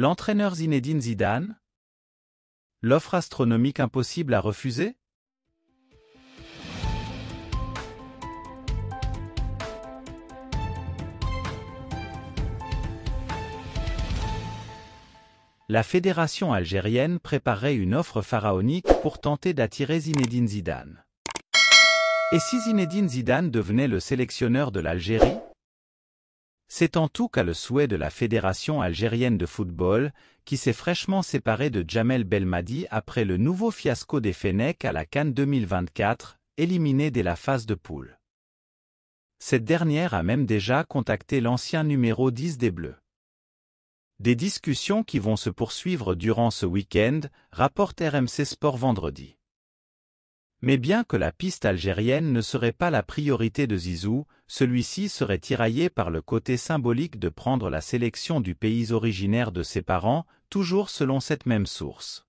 L'entraîneur Zinedine Zidane L'offre astronomique impossible à refuser La fédération algérienne préparait une offre pharaonique pour tenter d'attirer Zinedine Zidane. Et si Zinedine Zidane devenait le sélectionneur de l'Algérie c'est en tout cas le souhait de la Fédération algérienne de football, qui s'est fraîchement séparée de Jamel Belmadi après le nouveau fiasco des Fennecs à la Cannes 2024, éliminé dès la phase de poule. Cette dernière a même déjà contacté l'ancien numéro 10 des Bleus. Des discussions qui vont se poursuivre durant ce week-end, rapporte RMC Sport vendredi. Mais bien que la piste algérienne ne serait pas la priorité de Zizou, celui-ci serait tiraillé par le côté symbolique de prendre la sélection du pays originaire de ses parents, toujours selon cette même source.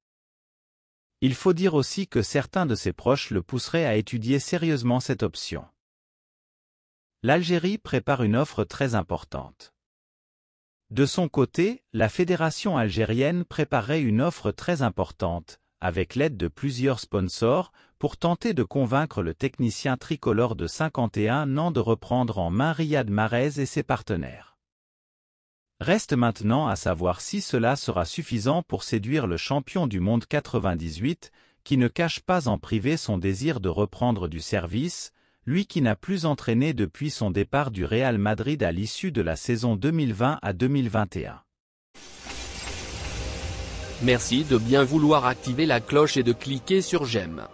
Il faut dire aussi que certains de ses proches le pousseraient à étudier sérieusement cette option. L'Algérie prépare une offre très importante. De son côté, la Fédération algérienne préparait une offre très importante, avec l'aide de plusieurs sponsors, pour tenter de convaincre le technicien tricolore de 51 ans de reprendre en main Riyad Mahrez et ses partenaires. Reste maintenant à savoir si cela sera suffisant pour séduire le champion du monde 98, qui ne cache pas en privé son désir de reprendre du service, lui qui n'a plus entraîné depuis son départ du Real Madrid à l'issue de la saison 2020 à 2021. Merci de bien vouloir activer la cloche et de cliquer sur « J'aime ».